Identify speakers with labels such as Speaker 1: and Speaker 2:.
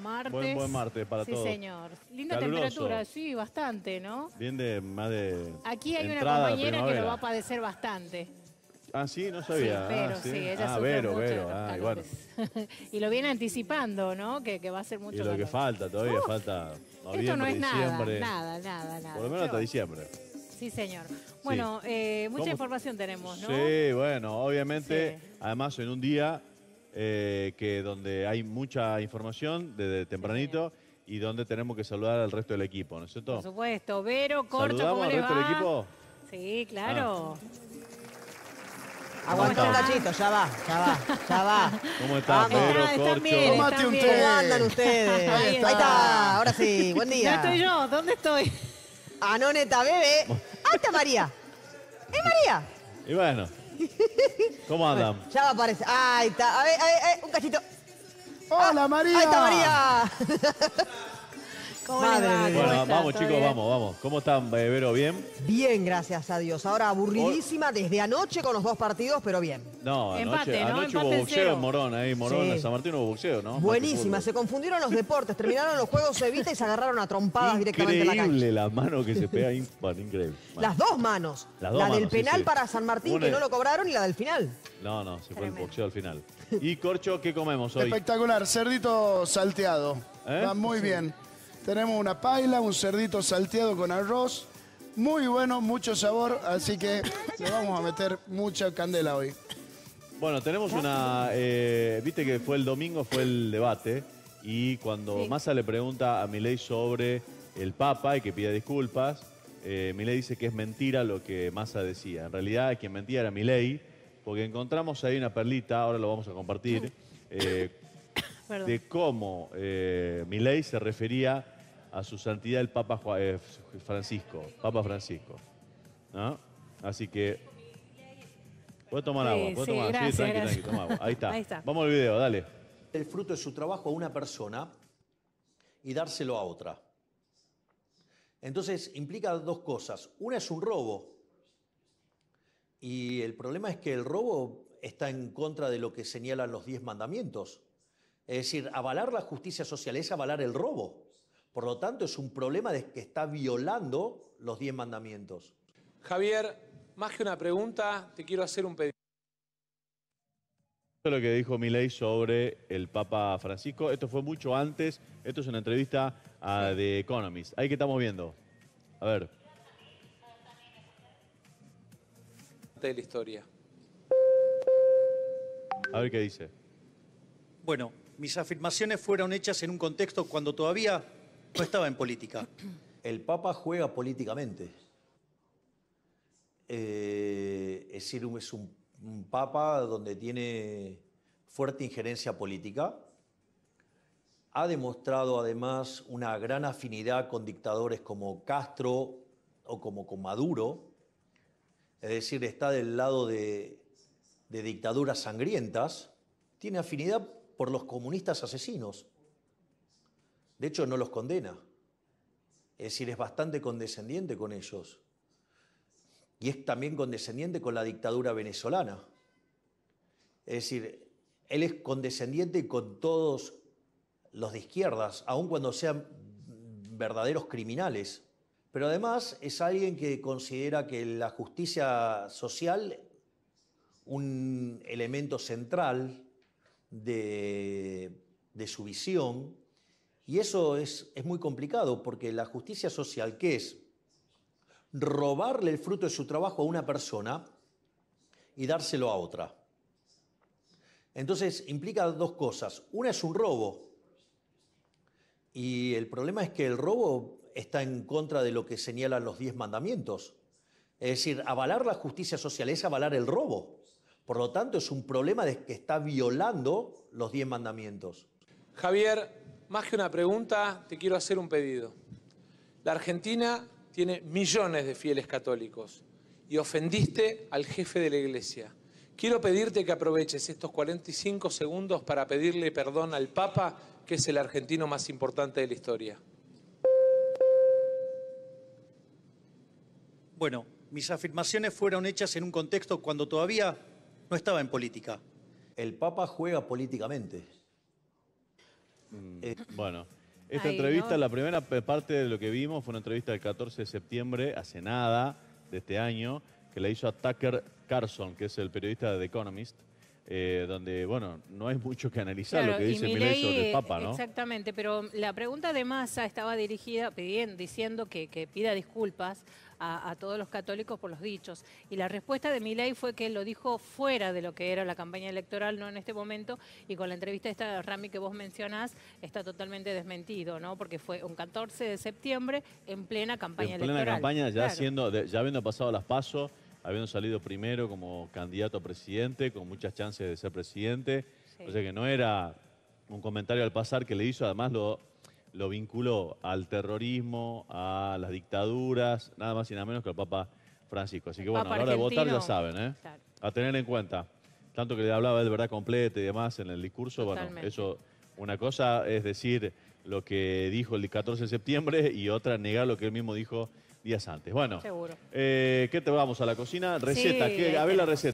Speaker 1: martes. Buen, martes para todos. Sí, señor. Linda temperatura, sí, bastante, ¿no?
Speaker 2: Bien de más de. Aquí hay una compañera que lo va a
Speaker 1: padecer bastante.
Speaker 2: Ah, sí, no sabía. Ah, pero, ah, sí. ella ah, Vero, Ah,
Speaker 1: y, y lo viene anticipando, ¿no? Que, que va a ser mucho. Y lo que falta todavía, falta Esto no es nada, nada, nada, nada. Por lo menos hasta diciembre. Sí, señor. Bueno, eh, mucha información tenemos, ¿no? Sí,
Speaker 2: bueno, obviamente, además en un día eh, que donde hay mucha información desde tempranito y donde tenemos que saludar al resto del equipo, ¿no es cierto? Por
Speaker 1: supuesto, Vero, Corcho, ¿Saludamos ¿cómo al resto del equipo? Sí, claro.
Speaker 2: Ah. un cachito,
Speaker 1: ya va, ya va, ya va. ¿Cómo estás, Vero, Están- ¿Cómo andan ustedes? Ahí está. ahora sí, buen día. ¿Dónde estoy yo, ¿dónde estoy? Anoneta, bebé. ¡Ah, está María! ¡Es María!
Speaker 2: Y bueno, ¿Cómo andan?
Speaker 1: Ya va a aparecer. Ahí está. A ver, a ver, un cachito. ¡Hola, María! Ah, ¡Ahí está María! Bueno, vamos chicos, vamos,
Speaker 2: vamos. ¿Cómo están, Bebero? Eh, ¿Bien?
Speaker 1: Bien, gracias a Dios. Ahora aburridísima desde anoche con los dos partidos, pero bien.
Speaker 2: No, anoche, hubo boxeo en Morón, ahí Morón, en San Martín hubo boxeo, ¿no? Buenísima, se
Speaker 1: confundieron los deportes, terminaron los juegos de Evita y se agarraron a trompadas directamente en la cancha. Increíble
Speaker 2: la mano que se pega, increíble. Las
Speaker 1: dos manos, la del penal para San Martín que no lo cobraron y la del final.
Speaker 2: No, no, se fue el boxeo al final. ¿Y Corcho qué comemos hoy?
Speaker 1: Espectacular, cerdito salteado. Está ¿Eh? muy bien. Tenemos una paila, un cerdito salteado con arroz. Muy bueno, mucho sabor, así que le vamos a meter mucha candela hoy.
Speaker 2: Bueno, tenemos una... Eh, viste que fue el domingo, fue el debate, y cuando Massa le pregunta a Milei sobre el Papa y que pide disculpas, eh, Milei dice que es mentira lo que Massa decía. En realidad, quien mentía era Milei, porque encontramos ahí una perlita, ahora lo vamos a compartir, eh, de cómo eh, mi ley se refería a su santidad el Papa eh, Francisco, Papa Francisco. Así que... Puedo tomar agua, sí, tomar agua. Ahí está. Ahí está. Vamos al video, dale.
Speaker 1: El fruto de su trabajo a una persona y dárselo a otra. Entonces implica dos cosas. Una es un robo. Y el problema es que el robo está en contra de lo que señalan los diez mandamientos. Es decir, avalar la justicia social es avalar el robo. Por lo tanto, es un problema de que está violando los diez mandamientos. Javier, más que una pregunta, te quiero hacer un pedido.
Speaker 2: Esto es lo que dijo Milei sobre el Papa Francisco. Esto fue mucho antes. Esto es una entrevista a ah, The Economist. Ahí que estamos viendo. A ver.
Speaker 1: De la historia. A ver qué dice. Bueno, mis afirmaciones fueron hechas en un contexto cuando todavía no estaba en política. El Papa juega políticamente. Eh, es decir, es un, Papa donde tiene fuerte injerencia política. Ha demostrado además una gran afinidad con dictadores como Castro o como con Maduro. Es decir, está del lado de, de dictaduras sangrientas. Tiene afinidad por los comunistas asesinos. De hecho, no los condena. Es decir, es bastante condescendiente con ellos. Y es también condescendiente con la dictadura venezolana. Es decir, él es condescendiente con todos los de izquierdas, aun cuando sean verdaderos criminales. Pero además es alguien que considera que la justicia social, un elemento central de, su visión. Y eso es, es muy complicado porque la justicia social, que es? Robarle el fruto de su trabajo a una persona y dárselo a otra. Entonces implica dos cosas. Una es un robo. Y el problema es que el robo está en contra de lo que señalan los diez mandamientos. Es decir, avalar la justicia social es avalar el robo. Por lo tanto, es un problema de que está violando los diez mandamientos. Javier, más que una pregunta, te quiero hacer un pedido. La Argentina tiene millones de fieles católicos y ofendiste al jefe de la iglesia. Quiero pedirte que aproveches estos 45 segundos para pedirle perdón al Papa, que es el argentino más importante de la historia. Bueno, mis afirmaciones fueron hechas en un contexto cuando todavía no estaba en política. El Papa juega políticamente. Mm, eh, bueno, esta entrevista, la primera parte
Speaker 2: de lo que vimos fue una entrevista del 14 de septiembre, hace nada, de este año, que la hizo a Tucker Carlson, que es el periodista de The Economist. Eh, donde, bueno, no hay mucho que analizar lo que dice sobre el Papa, ¿no?
Speaker 1: Exactamente, pero la pregunta de Massa estaba dirigida pidiendo, diciendo que, que pida disculpas a, todos los católicos por los dichos. Y la respuesta de Milei fue que lo dijo fuera de lo que era la campaña electoral, no en este momento, y con la entrevista esta de Rami que vos mencionás, está totalmente desmentido, ¿no? Porque fue un 14 de septiembre en plena campaña electoral. En plena campaña, ya,
Speaker 2: ya habiendo pasado las pasos, habiendo salido primero como candidato a presidente, con muchas chances de ser presidente. O sea que no era un comentario al pasar que le hizo, además lo lo vinculó al terrorismo, a las dictaduras, nada más y nada menos que el Papa Francisco. Así que bueno, a la hora de votar ya saben, ¿eh? A tener en cuenta. Tanto que le hablaba de verdad completa y demás en el discurso, bueno, eso, una cosa es decir lo que dijo el 14 de septiembre y otra negar lo que él mismo dijo días antes. Bueno, eh, ¿qué te vamos a la cocina? Receta, ¿qué? A ver este, la receta.